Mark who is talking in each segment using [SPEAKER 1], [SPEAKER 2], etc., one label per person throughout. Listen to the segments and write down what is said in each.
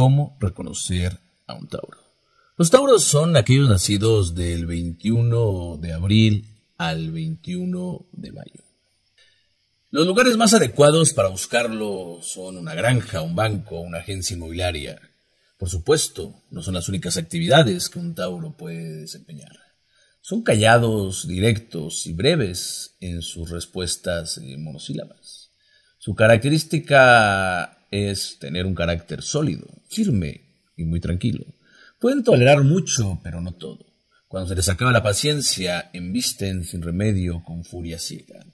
[SPEAKER 1] ¿Cómo reconocer a un Tauro? Los Tauros son aquellos nacidos del 21 de abril al 21 de mayo. Los lugares más adecuados para buscarlo son una granja, un banco, una agencia inmobiliaria. Por supuesto, no son las únicas actividades que un Tauro puede desempeñar. Son callados, directos y breves en sus respuestas eh, monosílabas. Su característica es tener un carácter sólido, firme y muy tranquilo. Pueden tolerar mucho, pero no todo. Cuando se les acaba la paciencia, embisten sin remedio con furia ciega.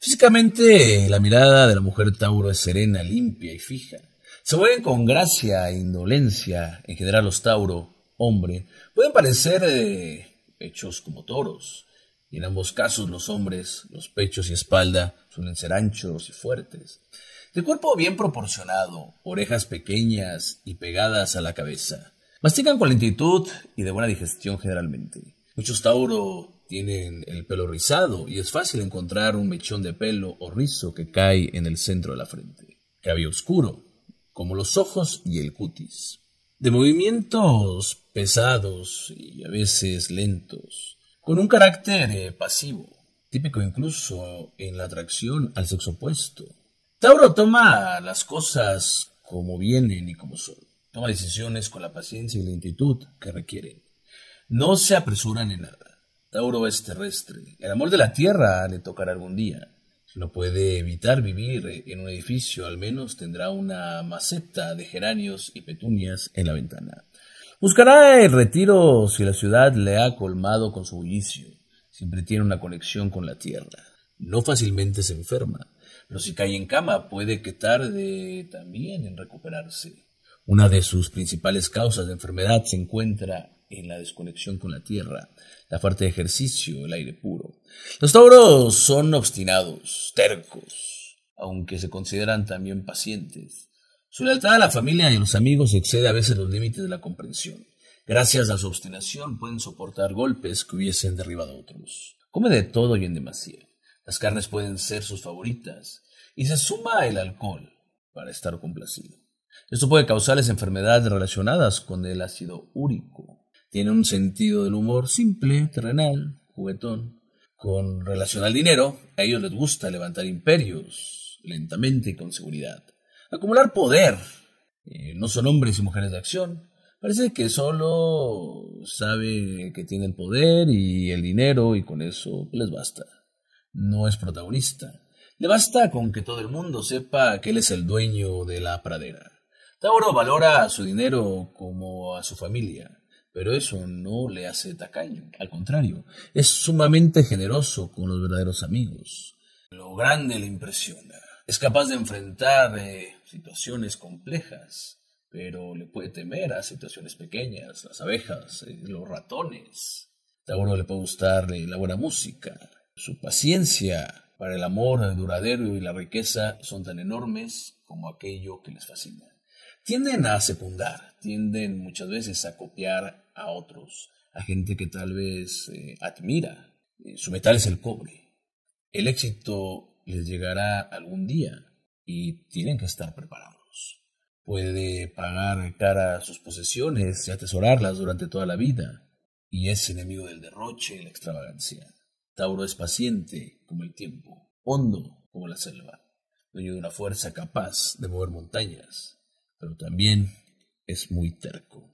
[SPEAKER 1] Físicamente, la mirada de la mujer Tauro es serena, limpia y fija. Se mueven con gracia e indolencia. En general, los Tauro, hombre, pueden parecer eh, hechos como toros. Y en ambos casos, los hombres, los pechos y espalda suelen ser anchos y fuertes. De cuerpo bien proporcionado, orejas pequeñas y pegadas a la cabeza. Mastican con lentitud y de buena digestión generalmente. Muchos Tauro tienen el pelo rizado y es fácil encontrar un mechón de pelo o rizo que cae en el centro de la frente. Cabello oscuro, como los ojos y el cutis. De movimientos pesados y a veces lentos, con un carácter eh, pasivo, típico incluso en la atracción al sexo opuesto. Tauro toma las cosas como vienen y como son. Toma decisiones con la paciencia y la lentitud que requieren. No se apresuran en nada. Tauro es terrestre. El amor de la tierra le tocará algún día. No puede evitar vivir en un edificio, al menos tendrá una maceta de geranios y petunias en la ventana. Buscará el retiro si la ciudad le ha colmado con su bullicio. Siempre tiene una conexión con la tierra no fácilmente se enferma. Pero si cae en cama, puede que tarde también en recuperarse. Una de sus principales causas de enfermedad se encuentra en la desconexión con la tierra, la falta de ejercicio, el aire puro. Los tauros son obstinados, tercos, aunque se consideran también pacientes. Su lealtad a la familia y a los amigos excede a veces los límites de la comprensión. Gracias a su obstinación pueden soportar golpes que hubiesen derribado a otros. Come de todo y en demasía. Las carnes pueden ser sus favoritas y se suma el alcohol para estar complacido. Esto puede causarles enfermedades relacionadas con el ácido úrico. Tienen un sentido del humor simple, terrenal, juguetón. Con relación al dinero, a ellos les gusta levantar imperios, lentamente y con seguridad. Acumular poder. Eh, no son hombres y mujeres de acción. Parece que solo sabe que tiene el poder y el dinero y con eso les basta no es protagonista. Le basta con que todo el mundo sepa que él es el dueño de la pradera. Tauro valora su dinero como a su familia, pero eso no le hace tacaño. Al contrario, es sumamente generoso con los verdaderos amigos. Lo grande le impresiona. Es capaz de enfrentar eh, situaciones complejas, pero le puede temer a situaciones pequeñas, las abejas, eh, los ratones. Tauro le puede gustar eh, la buena música, su paciencia para el amor duradero y la riqueza son tan enormes como aquello que les fascina. Tienden a secundar, tienden muchas veces a copiar a otros, a gente que tal vez eh, admira. Eh, su metal es el cobre. El éxito les llegará algún día y tienen que estar preparados. Puede pagar cara sus posesiones y atesorarlas durante toda la vida, y es enemigo del derroche y la extravagancia. Tauro es paciente como el tiempo, hondo como la selva, dueño de una fuerza capaz de mover montañas, pero también es muy terco.